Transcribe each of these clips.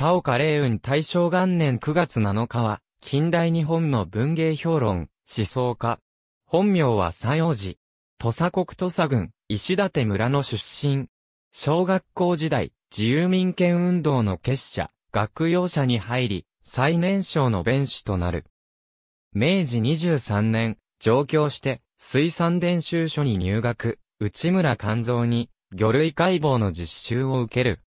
田岡霊雲大正元年9月7日は、近代日本の文芸評論、思想家。本名は三王寺。土佐国土佐郡、石立村の出身。小学校時代、自由民権運動の結社、学用者に入り、最年少の弁士となる。明治23年、上京して、水産伝習所に入学、内村勘蔵に、魚類解剖の実習を受ける。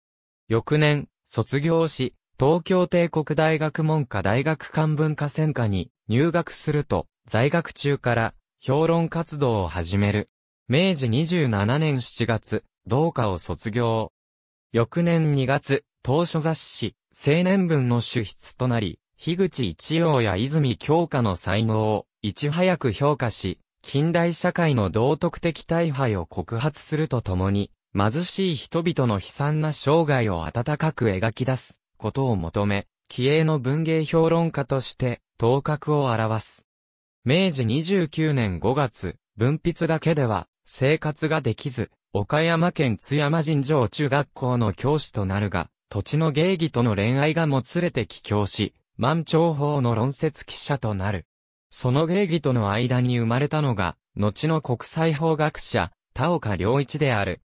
翌年、卒業し、東京帝国大学文科大学官文化専科に入学すると、在学中から評論活動を始める。明治27年7月、同科を卒業。翌年2月、当初雑誌、青年文の主筆となり、樋口一葉や泉京香の才能をいち早く評価し、近代社会の道徳的大敗を告発するとともに、貧しい人々の悲惨な生涯を温かく描き出すことを求め、気鋭の文芸評論家として頭角を表す。明治29年5月、文筆だけでは生活ができず、岡山県津山神城中学校の教師となるが、土地の芸妓との恋愛がもつれて帰郷し、満潮法の論説記者となる。その芸妓との間に生まれたのが、後の国際法学者、田岡良一である。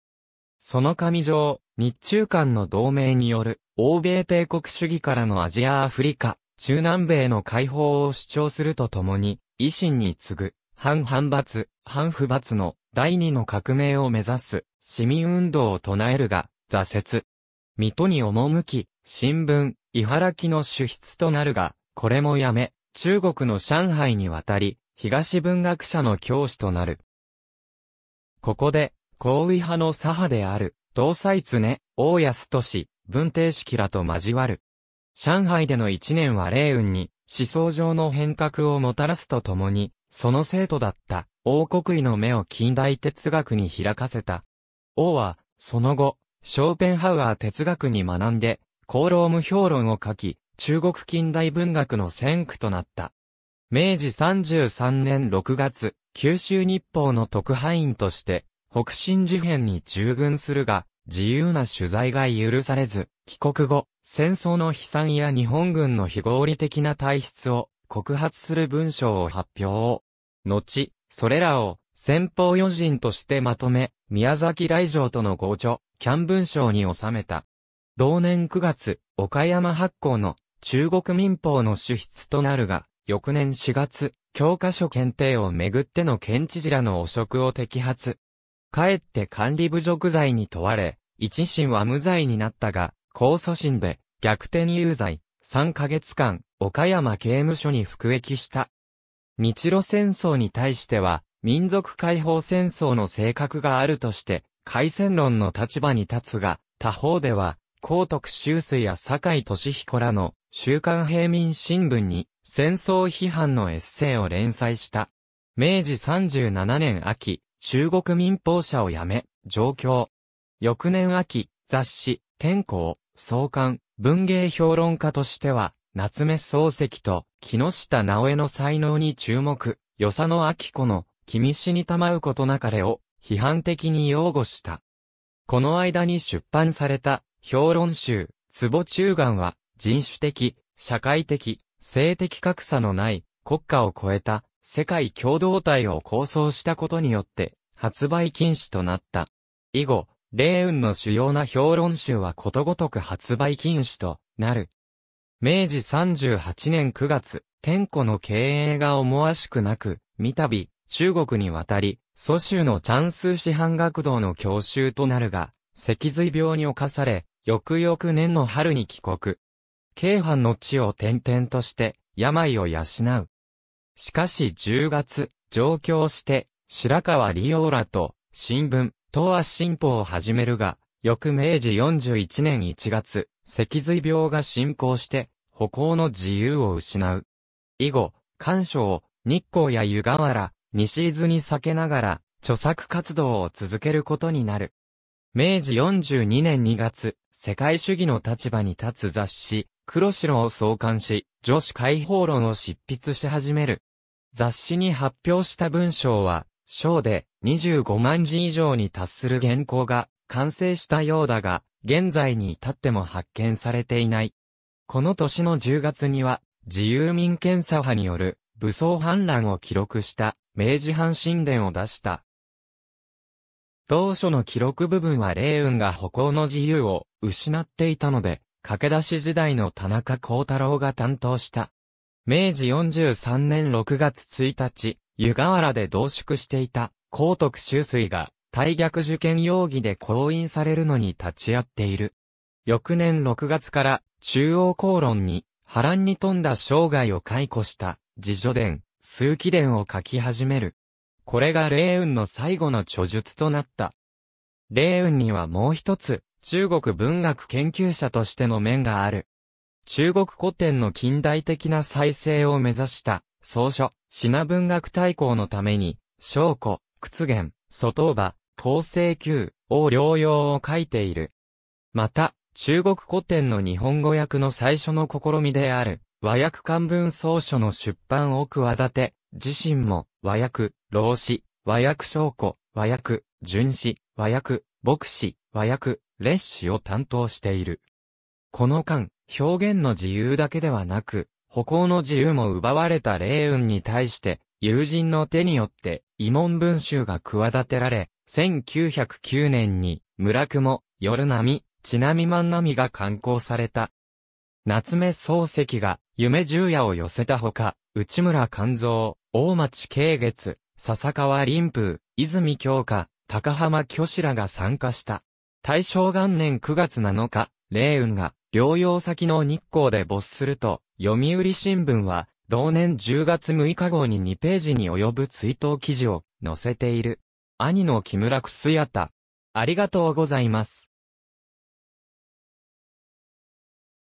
その上上、日中間の同盟による、欧米帝国主義からのアジアアフリカ、中南米の解放を主張するとともに、維新に次ぐ、反反罰、反不罰の第二の革命を目指す、市民運動を唱えるが、挫折。水戸に赴き、新聞、伊原木の主筆となるが、これもやめ、中国の上海に渡り、東文学者の教師となる。ここで、高位派の左派である、同妻常、大安都市、文帝式らと交わる。上海での一年は霊雲に、思想上の変革をもたらすとともに、その生徒だった、王国威の目を近代哲学に開かせた。王は、その後、ショーペンハウアー哲学に学んで、功労無評論を書き、中国近代文学の先駆となった。明治33年6月、九州日報の特派員として、北進事変に従軍するが、自由な取材が許されず、帰国後、戦争の悲惨や日本軍の非合理的な体質を告発する文章を発表。後、それらを先方四人としてまとめ、宮崎来場との合著、キャン文章に収めた。同年9月、岡山発行の中国民法の主筆となるが、翌年4月、教科書検定をめぐっての県知事らの汚職を摘発。かえって管理侮辱罪に問われ、一審は無罪になったが、控訴審で逆転有罪、3ヶ月間、岡山刑務所に服役した。日露戦争に対しては、民族解放戦争の性格があるとして、海戦論の立場に立つが、他方では、高徳修水や坂井俊彦らの、週刊平民新聞に、戦争批判のエッセイを連載した。明治37年秋、中国民放社を辞め、上京。翌年秋、雑誌、天候、創刊、文芸評論家としては、夏目漱石と木下直江の才能に注目、与謝野明子の君死にたまうことなかれを批判的に擁護した。この間に出版された評論集、壺中眼は人種的、社会的、性的格差のない国家を超えた世界共同体を構想したことによって、発売禁止となった。以後、霊雲の主要な評論集はことごとく発売禁止となる。明治38年9月、天子の経営が思わしくなく、三度、中国に渡り、蘇州のチャンス師範学堂の教習となるが、脊髄病に侵され、翌々年の春に帰国。京阪の地を転々として、病を養う。しかし10月、上京して、白川リオらと、新聞、東亜新報を始めるが、翌明治41年1月、脊髄病が進行して、歩行の自由を失う。以後、干渉、日光や湯河原、西伊豆に避けながら、著作活動を続けることになる。明治42年2月、世界主義の立場に立つ雑誌、黒白を創刊し、女子解放論を執筆し始める。雑誌に発表した文章は、章で25万字以上に達する原稿が完成したようだが、現在に至っても発見されていない。この年の10月には、自由民権査派による武装反乱を記録した明治阪神伝を出した。当初の記録部分は霊雲が歩行の自由を失っていたので、駆け出し時代の田中幸太郎が担当した明治43年6月1日、湯河原で同縮していた、高徳修水が、大逆受験容疑で降院されるのに立ち会っている。翌年6月から、中央公論に、波乱に富んだ生涯を解雇した、自助伝、数奇伝を書き始める。これが霊雲の最後の著述となった。霊雲にはもう一つ、中国文学研究者としての面がある。中国古典の近代的な再生を目指した、創書、品文学大綱のために、小古、屈原、祖頭馬、東西宮、王療養を書いている。また、中国古典の日本語訳の最初の試みである、和訳漢文創書の出版を企て、自身も、和訳、老子、和訳小古、和訳、巡子、和訳、牧師、和訳、列子を担当している。この間、表現の自由だけではなく、歩行の自由も奪われた霊雲に対して、友人の手によって慰問文集が企てられ、1909年に村雲、夜波、ちなみ万波が刊行された。夏目漱石が夢十夜を寄せたほか、内村勘蔵、大町慶月、笹川林風、泉京花、高浜巨志らが参加した。大正元年9月7日、霊雲が療養先の日光で没すると、読売新聞は、同年10月6日号に2ページに及ぶ追悼記事を載せている。兄の木村くすやた。ありがとうございます。